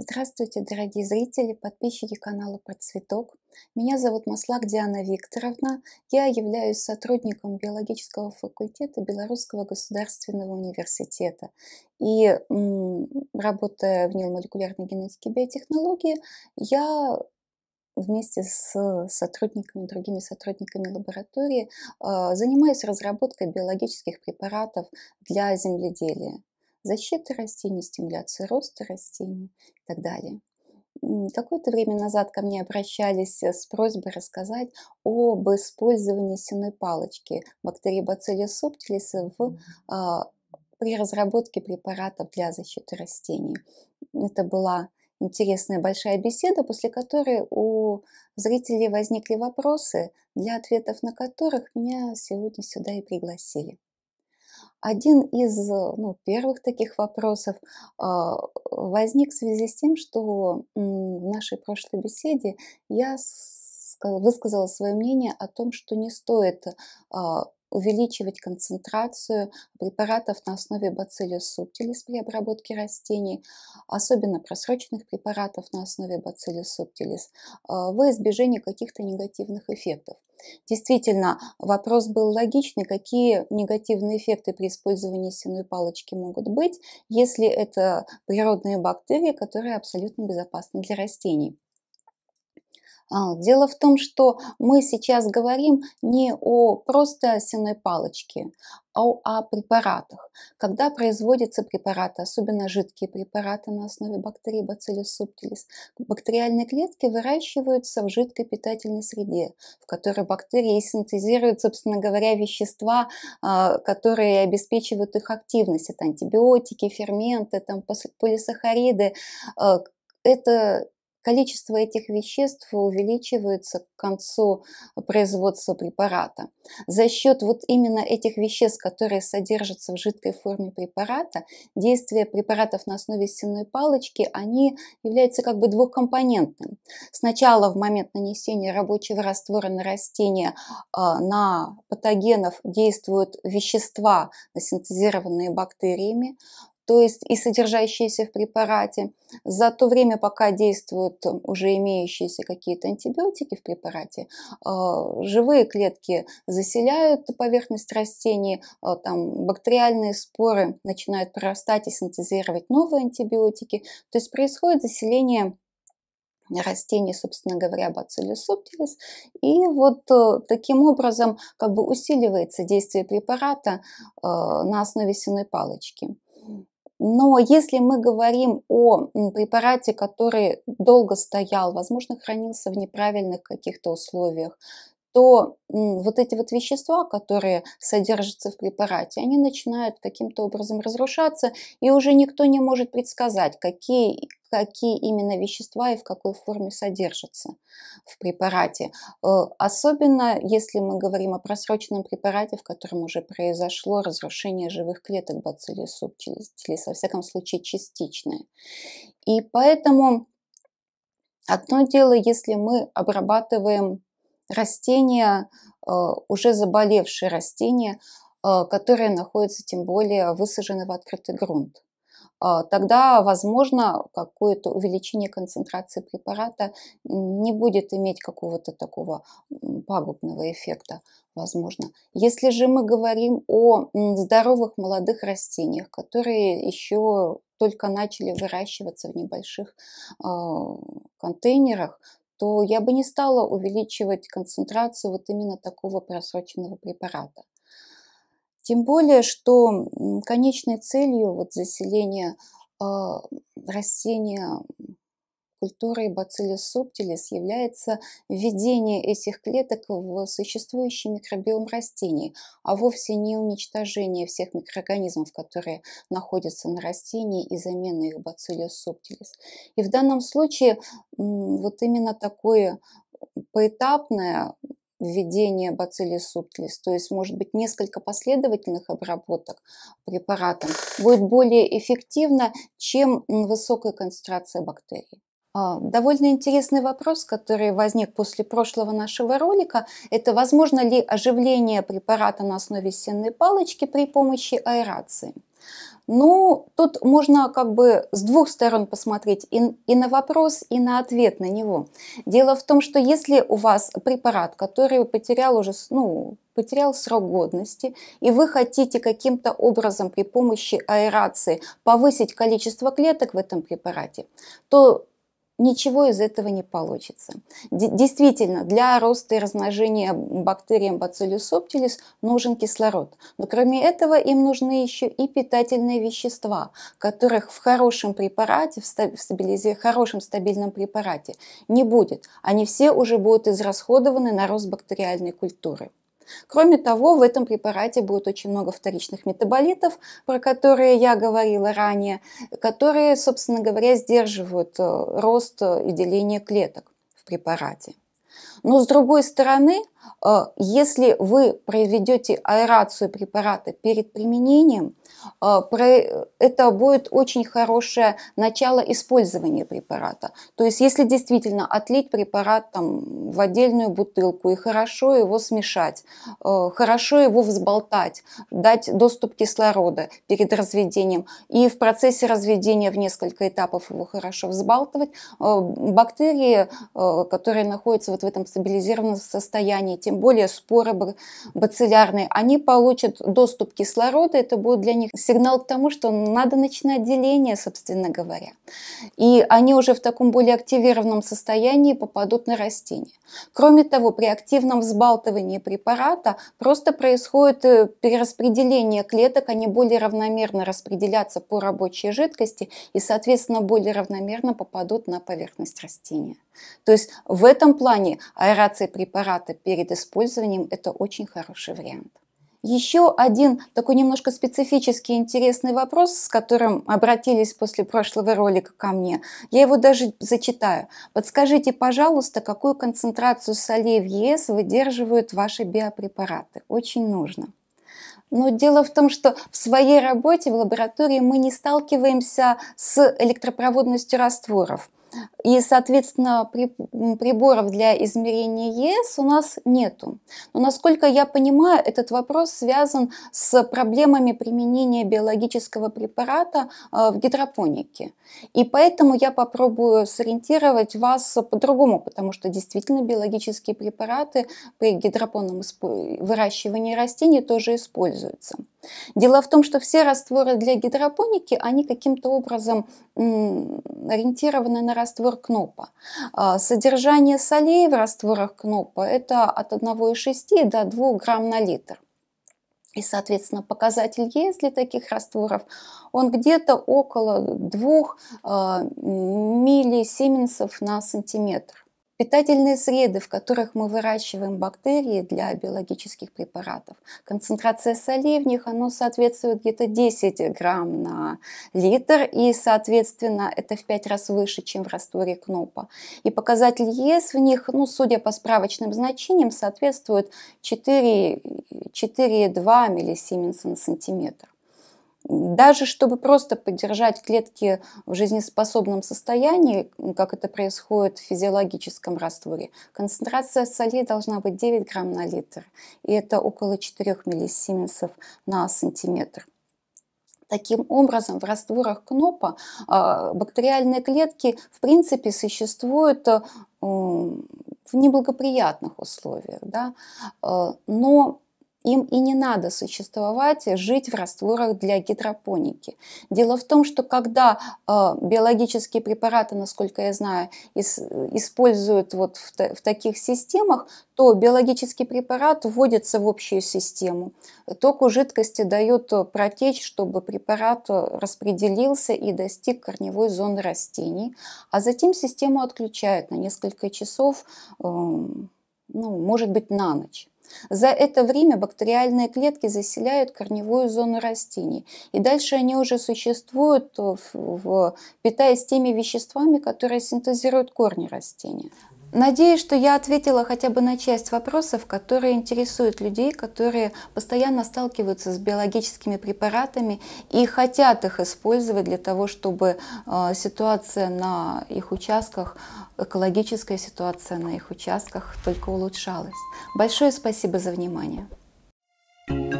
Здравствуйте, дорогие зрители, подписчики канала «Под цветок». Меня зовут Маслак Диана Викторовна. Я являюсь сотрудником биологического факультета Белорусского государственного университета. И работая в неомолекулярной генетике и биотехнологии, я вместе с сотрудниками, другими сотрудниками лаборатории а, занимаюсь разработкой биологических препаратов для земледелия защиты растений, стимуляции роста растений и так далее. Какое-то время назад ко мне обращались э, с просьбой рассказать об использовании сенной палочки бактерии Bacillus subtilis в, а, при разработке препаратов для защиты растений. Это была интересная большая беседа, после которой у зрителей возникли вопросы, для ответов на которых меня сегодня сюда и пригласили. Один из э, ну, первых таких вопросов а, возник в связи с тем, что в нашей прошлой беседе я высказала свое мнение о том, что не стоит а, увеличивать концентрацию препаратов на основе бациллиус субтилис при обработке растений, особенно просроченных препаратов на основе бациллиус субтилис, а, во избежание каких-то негативных эффектов. Действительно, вопрос был логичный, какие негативные эффекты при использовании сеной палочки могут быть, если это природные бактерии, которые абсолютно безопасны для растений. А, дело в том, что мы сейчас говорим не о просто сенной палочке, а о препаратах. Когда производятся препараты, особенно жидкие препараты на основе бактерий Bacillus subtilis, бактериальные клетки выращиваются в жидкой питательной среде, в которой бактерии синтезируют, собственно говоря, вещества, а, которые обеспечивают их активность. Это антибиотики, ферменты, там, полисахариды, а, это количество этих веществ увеличивается к концу производства препарата. За счет вот именно этих веществ, которые содержатся в жидкой форме препарата, действие препаратов на основе стенной палочки, они являются как бы двухкомпонентным. Сначала в момент нанесения рабочего раствора на растение а, на патогенов действуют вещества, синтезированные бактериями, то есть и содержащиеся в препарате, за то время, пока действуют уже имеющиеся какие-то антибиотики в препарате, а, живые клетки заселяют поверхность растений, а, там бактериальные споры начинают прорастать и синтезировать новые антибиотики, то есть происходит заселение растений, собственно говоря, бациллус субтилис. И вот э, таким образом как бы усиливается действие препарата э, на основе сенной палочки. Но если мы говорим о препарате, который долго стоял, возможно, хранился в неправильных каких-то условиях, то вот эти вот вещества, которые содержатся в препарате, они начинают каким-то образом разрушаться, и уже никто не может предсказать, какие, какие именно вещества и в какой форме содержатся в препарате. Э, особенно если мы говорим о просроченном препарате, в котором уже произошло разрушение живых клеток бацилли субчилис, во всяком случае частичное. И поэтому одно дело, если мы обрабатываем растения, э, уже заболевшие растения, э, которые находятся тем более высажены в открытый грунт. Э, тогда, возможно, какое-то увеличение концентрации препарата не будет иметь какого-то такого пагубного эффекта, возможно. Если же мы говорим о здоровых молодых растениях, которые еще только начали выращиваться в небольших контейнерах, то я бы не стала увеличивать концентрацию вот именно такого просроченного препарата. Тем более, что конечной целью вот заселения а, растения культурой Bacillus subtilis является введение этих клеток в существующий микробиом растений, а вовсе не уничтожение всех микроорганизмов, которые находятся на растении и замена их Bacillus subtilis. И в данном случае вот именно такое поэтапное введение бацилли субтилис, то есть может быть несколько последовательных обработок препаратом, будет более эффективно, чем высокая концентрация бактерий. А, довольно интересный вопрос, который возник после прошлого нашего ролика, это возможно ли оживление препарата на основе сенной палочки при помощи аэрации. Ну, тут можно как бы с двух сторон посмотреть и, и на вопрос, и на ответ на него. Дело в том, что если у вас препарат, который потерял уже, ну, потерял срок годности, и вы хотите каким-то образом при помощи аэрации повысить количество клеток в этом препарате, то ничего из этого не получится. Д действительно, для роста и размножения бактерий Bacillus subtilis нужен кислород, но кроме этого им нужны еще и питательные вещества, которых в хорошем препарате, в, стабилизе, хорошем стабильном препарате не будет. Они все уже будут израсходованы на рост бактериальной культуры. Кроме того, в этом препарате будет очень много вторичных метаболитов, про которые я говорила ранее, которые, собственно говоря, сдерживают э, рост и деление клеток в препарате. Но с другой стороны, Э, если вы произведете аэрацию препарата перед применением, э, это будет очень хорошее начало использования препарата. То есть если действительно отлить препарат там, в отдельную бутылку и хорошо его смешать, э, хорошо его взболтать, дать доступ кислорода перед разведением и в процессе разведения в несколько этапов его хорошо взбалтывать, бактерии, которые находятся вот в этом стабилизированном состоянии, тем более споры бациллярные, они получат доступ кислорода, это будет для них сигнал к тому, что надо начинать деление, собственно говоря. И они уже в таком более активированном состоянии попадут на растение. Кроме того, при активном взбалтывании препарата просто происходит э, перераспределение клеток, они более равномерно распределятся по рабочей жидкости и, соответственно, более равномерно попадут на поверхность растения. То есть в этом плане аэрация препарата перед перед использованием это очень хороший вариант. Еще один такой немножко специфический интересный вопрос, с которым обратились после прошлого ролика ко мне. Я его даже зачитаю. Подскажите, пожалуйста, какую концентрацию солей в ЕС выдерживают ваши биопрепараты? Очень нужно. Но дело в том, что в своей работе в лаборатории мы не сталкиваемся с электропроводностью растворов. И, соответственно, при, приборов для измерения ЕС у нас нету. Но, насколько я понимаю, этот вопрос связан с проблемами применения биологического препарата э, в гидропонике. И поэтому я попробую сориентировать вас по-другому, потому что действительно биологические препараты при гидропонном выращивании растений тоже используются. Дело в том, что все растворы для гидропоники, они каким-то образом ориентированы на раствор КНОПа. А, содержание солей в растворах КНОПа это от 1,6 до 2 грамм на литр. И, соответственно, показатель есть для таких растворов, он где-то около 2 а, миллисименсов на сантиметр. Питательные среды, в которых мы выращиваем бактерии для биологических препаратов. Концентрация солей в них оно соответствует где-то 10 грамм на литр, и, соответственно, это в 5 раз выше, чем в растворе КНОПа. И показатель ЕС в них, ну, судя по справочным значениям, соответствует 4,2 миллисименса на сантиметр. Даже чтобы просто поддержать клетки в жизнеспособном состоянии, как это происходит в физиологическом растворе, концентрация солей должна быть 9 грамм на литр. И это около 4 миллисименсов на сантиметр. Таким образом, в растворах КНОПа а, бактериальные клетки, в принципе, существуют э, в неблагоприятных условиях. Да? Э, но им и не надо существовать, жить в растворах для гидропоники. Дело в том, что когда э, биологические препараты, насколько я знаю, из, используют вот в, та, в таких системах, то биологический препарат вводится в общую систему. Току жидкости дает протечь, чтобы препарат распределился и достиг корневой зоны растений, а затем систему отключают на несколько часов, эм, ну, может быть, на ночь. За это время бактериальные клетки заселяют корневую зону растений, и дальше они уже существуют, э, в, в, питаясь теми веществами, которые синтезируют корни растения. Надеюсь, что я ответила хотя бы на часть вопросов, которые интересуют людей, которые постоянно сталкиваются с биологическими препаратами и хотят их использовать для того, чтобы э, ситуация на их участках, экологическая ситуация на их участках только улучшалась. Большое спасибо за внимание. thank you